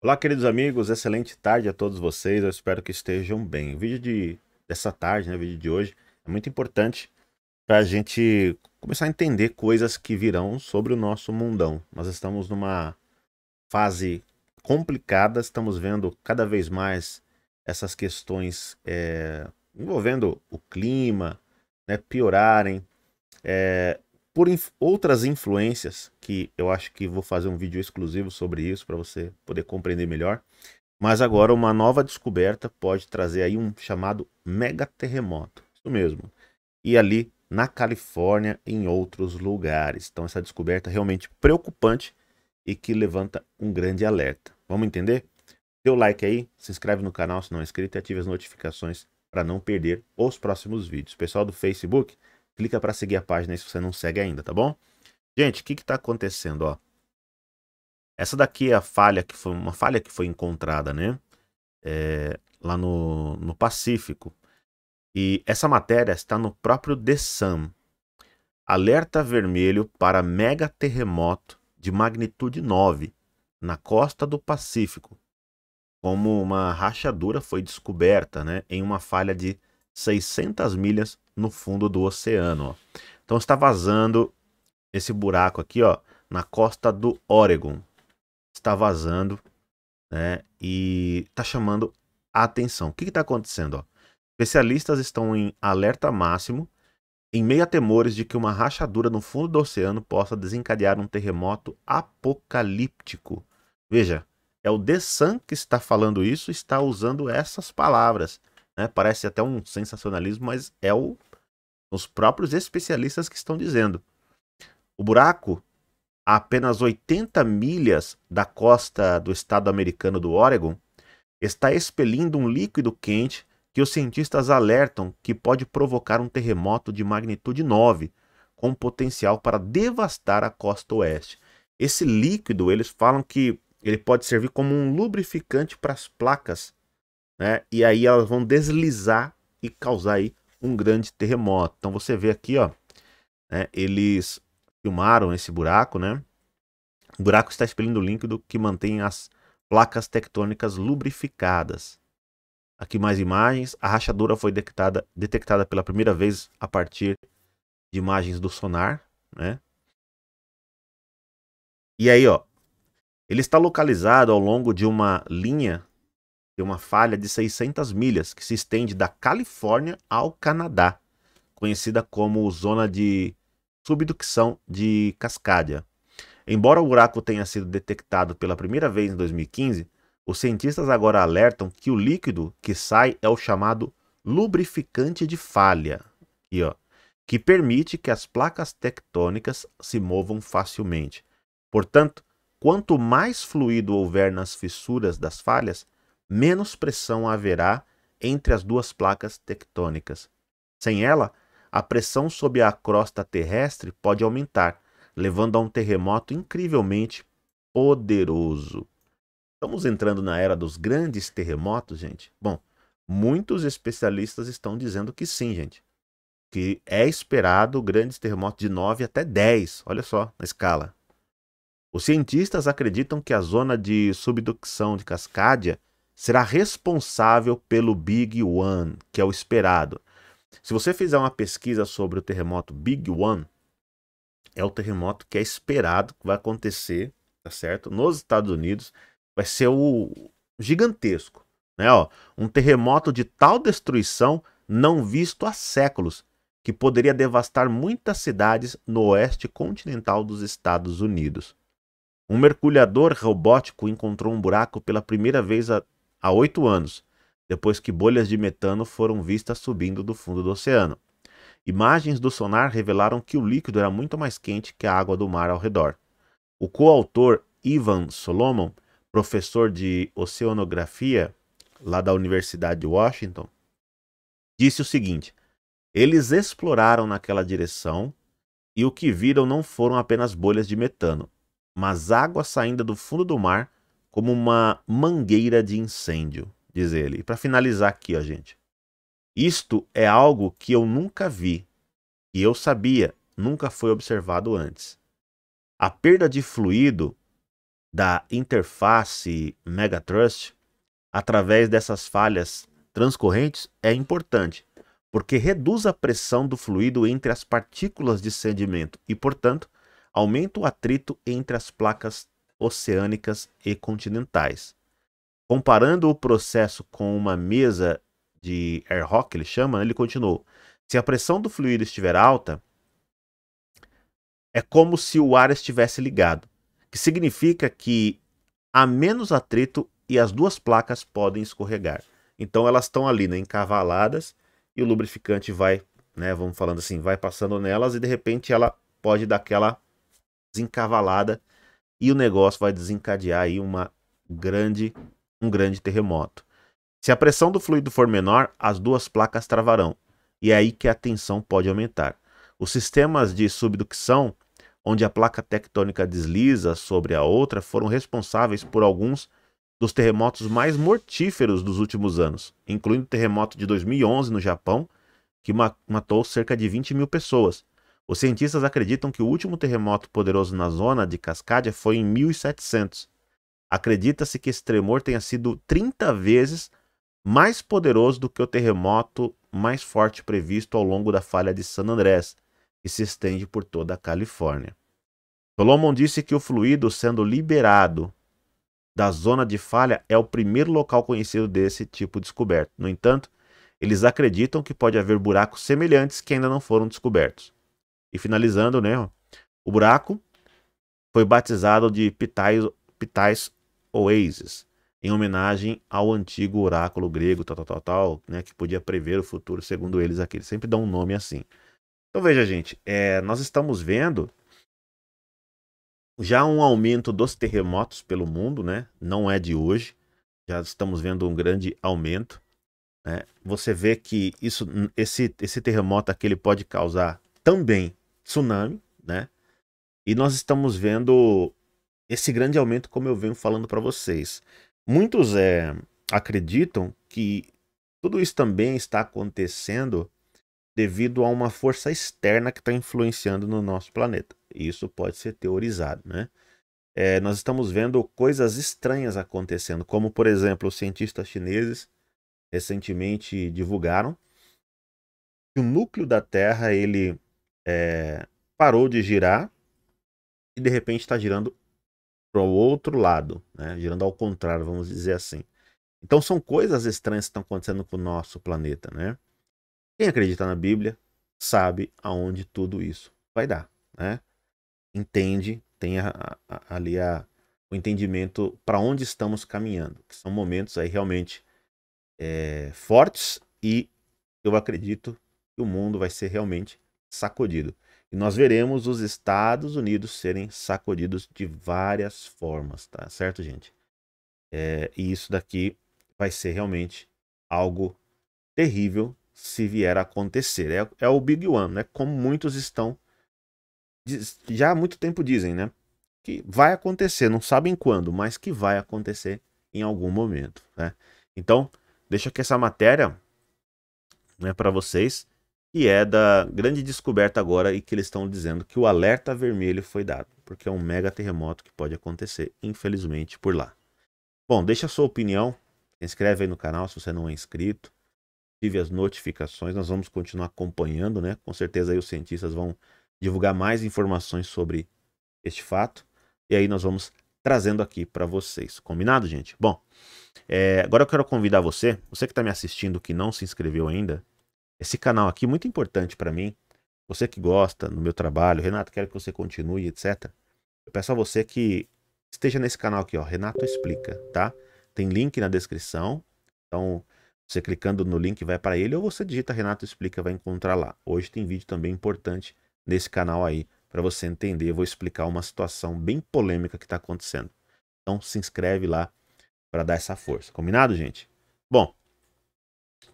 Olá, queridos amigos, excelente tarde a todos vocês. Eu espero que estejam bem. O vídeo de, dessa tarde, né, o vídeo de hoje, é muito importante para a gente começar a entender coisas que virão sobre o nosso mundão. Nós estamos numa fase complicada, estamos vendo cada vez mais essas questões é, envolvendo o clima né, piorarem. É, por inf outras influências, que eu acho que vou fazer um vídeo exclusivo sobre isso para você poder compreender melhor. Mas agora uma nova descoberta pode trazer aí um chamado mega terremoto. Isso mesmo. E ali na Califórnia, em outros lugares. Então essa descoberta é realmente preocupante e que levanta um grande alerta. Vamos entender? Dê o like aí, se inscreve no canal se não é inscrito e ative as notificações para não perder os próximos vídeos. Pessoal do Facebook, clica para seguir a página se você não segue ainda, tá bom? Gente, o que está acontecendo, ó? Essa daqui é a falha que foi uma falha que foi encontrada, né? É, lá no, no Pacífico. E essa matéria está no próprio The Sun. Alerta vermelho para mega terremoto de magnitude 9 na costa do Pacífico. Como uma rachadura foi descoberta, né, em uma falha de 600 milhas no fundo do oceano. Ó. Então está vazando esse buraco aqui, ó, na costa do Oregon. Está vazando, né? E está chamando a atenção. O que está acontecendo? Ó? Especialistas estão em alerta máximo em meio a temores de que uma rachadura no fundo do oceano possa desencadear um terremoto apocalíptico. Veja, é o The Sun que está falando isso, está usando essas palavras. Né? Parece até um sensacionalismo, mas é o, os próprios especialistas que estão dizendo. O buraco, a apenas 80 milhas da costa do estado americano do Oregon, está expelindo um líquido quente que os cientistas alertam que pode provocar um terremoto de magnitude 9, com potencial para devastar a costa oeste. Esse líquido, eles falam que ele pode servir como um lubrificante para as placas né? E aí elas vão deslizar e causar aí um grande terremoto. Então você vê aqui, ó, né? Eles filmaram esse buraco, né? O buraco está expelindo líquido que mantém as placas tectônicas lubrificadas. Aqui mais imagens. A rachadura foi detectada, detectada pela primeira vez a partir de imagens do sonar, né? E aí, ó, ele está localizado ao longo de uma linha tem uma falha de 600 milhas que se estende da Califórnia ao Canadá, conhecida como zona de subducção de Cascadia. Embora o buraco tenha sido detectado pela primeira vez em 2015, os cientistas agora alertam que o líquido que sai é o chamado lubrificante de falha, aqui, ó, que permite que as placas tectônicas se movam facilmente. Portanto, quanto mais fluido houver nas fissuras das falhas, menos pressão haverá entre as duas placas tectônicas. Sem ela, a pressão sobre a crosta terrestre pode aumentar, levando a um terremoto incrivelmente poderoso. Estamos entrando na era dos grandes terremotos, gente? Bom, muitos especialistas estão dizendo que sim, gente. Que é esperado grandes terremotos de 9 até 10, olha só na escala. Os cientistas acreditam que a zona de subducção de Cascádia será responsável pelo Big One, que é o esperado. Se você fizer uma pesquisa sobre o terremoto Big One, é o terremoto que é esperado que vai acontecer, tá certo? Nos Estados Unidos vai ser o gigantesco, né, ó, um terremoto de tal destruição não visto há séculos, que poderia devastar muitas cidades no oeste continental dos Estados Unidos. Um mergulhador robótico encontrou um buraco pela primeira vez há há oito anos, depois que bolhas de metano foram vistas subindo do fundo do oceano. Imagens do sonar revelaram que o líquido era muito mais quente que a água do mar ao redor. O coautor Ivan Solomon, professor de oceanografia lá da Universidade de Washington, disse o seguinte: Eles exploraram naquela direção e o que viram não foram apenas bolhas de metano, mas água saindo do fundo do mar como uma mangueira de incêndio, diz ele. E para finalizar aqui, ó, gente. Isto é algo que eu nunca vi, e eu sabia, nunca foi observado antes. A perda de fluido da interface Megatrust através dessas falhas transcorrentes é importante, porque reduz a pressão do fluido entre as partículas de sedimento e, portanto, aumenta o atrito entre as placas oceânicas e continentais. Comparando o processo com uma mesa de air hockey, ele chama, né, ele continuou. Se a pressão do fluido estiver alta, é como se o ar estivesse ligado, que significa que há menos atrito e as duas placas podem escorregar. Então elas estão ali, né, encavaladas e o lubrificante vai, né, vamos falando assim, vai passando nelas e de repente ela pode dar aquela desencavalada e o negócio vai desencadear aí uma grande, um grande terremoto. Se a pressão do fluido for menor, as duas placas travarão, e é aí que a tensão pode aumentar. Os sistemas de subducção, onde a placa tectônica desliza sobre a outra, foram responsáveis por alguns dos terremotos mais mortíferos dos últimos anos, incluindo o terremoto de 2011 no Japão, que matou cerca de 20 mil pessoas, os cientistas acreditam que o último terremoto poderoso na zona de Cascadia foi em 1700. Acredita-se que esse tremor tenha sido 30 vezes mais poderoso do que o terremoto mais forte previsto ao longo da falha de San Andrés, que se estende por toda a Califórnia. Solomon disse que o fluido sendo liberado da zona de falha é o primeiro local conhecido desse tipo descoberto. No entanto, eles acreditam que pode haver buracos semelhantes que ainda não foram descobertos. E finalizando, né? O buraco foi batizado de Pitais, Pitais Oasis, em homenagem ao antigo oráculo grego, tal, tal, tal, né, que podia prever o futuro, segundo eles aqui. Eles sempre dão um nome assim. Então veja, gente, é, nós estamos vendo já um aumento dos terremotos pelo mundo, né? Não é de hoje. Já estamos vendo um grande aumento. Né? Você vê que isso, esse, esse terremoto aqui ele pode causar também tsunami, né? E nós estamos vendo esse grande aumento, como eu venho falando para vocês. Muitos é, acreditam que tudo isso também está acontecendo devido a uma força externa que está influenciando no nosso planeta. Isso pode ser teorizado, né? É, nós estamos vendo coisas estranhas acontecendo, como por exemplo, os cientistas chineses recentemente divulgaram que o núcleo da Terra ele é, parou de girar e de repente está girando para o outro lado, né? girando ao contrário, vamos dizer assim. Então são coisas estranhas que estão acontecendo com o nosso planeta, né? Quem acredita na Bíblia sabe aonde tudo isso vai dar, né? Entende, tem a, a, ali a, o entendimento para onde estamos caminhando, que são momentos aí realmente é, fortes e eu acredito que o mundo vai ser realmente sacudido. E nós veremos os Estados Unidos serem sacudidos de várias formas, tá certo, gente? É, e isso daqui vai ser realmente algo terrível se vier a acontecer. É, é o Big One, né? Como muitos estão. Já há muito tempo dizem, né? Que vai acontecer, não sabem quando, mas que vai acontecer em algum momento, né? Então, deixa aqui essa matéria né, para vocês que é da grande descoberta agora e que eles estão dizendo que o alerta vermelho foi dado, porque é um mega terremoto que pode acontecer, infelizmente, por lá. Bom, deixa a sua opinião, se inscreve aí no canal se você não é inscrito, ative as notificações, nós vamos continuar acompanhando, né? Com certeza aí os cientistas vão divulgar mais informações sobre este fato, e aí nós vamos trazendo aqui para vocês. Combinado, gente? Bom, é, agora eu quero convidar você, você que está me assistindo que não se inscreveu ainda, esse canal aqui é muito importante para mim. Você que gosta do meu trabalho, Renato, quero que você continue, etc. Eu peço a você que esteja nesse canal aqui, ó, Renato Explica, tá? Tem link na descrição. Então, você clicando no link vai para ele ou você digita Renato Explica, vai encontrar lá. Hoje tem vídeo também importante nesse canal aí para você entender. Eu vou explicar uma situação bem polêmica que está acontecendo. Então, se inscreve lá para dar essa força. Combinado, gente? Bom,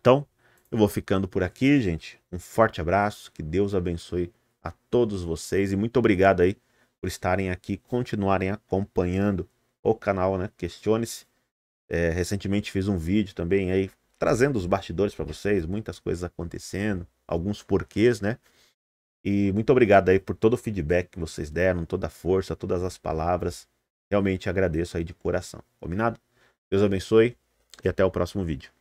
então eu vou ficando por aqui, gente. Um forte abraço, que Deus abençoe a todos vocês e muito obrigado aí por estarem aqui, continuarem acompanhando o canal, né? Questione-se. É, recentemente fiz um vídeo também aí trazendo os bastidores para vocês, muitas coisas acontecendo, alguns porquês, né? E muito obrigado aí por todo o feedback que vocês deram, toda a força, todas as palavras. Realmente agradeço aí de coração. Combinado? Deus abençoe e até o próximo vídeo.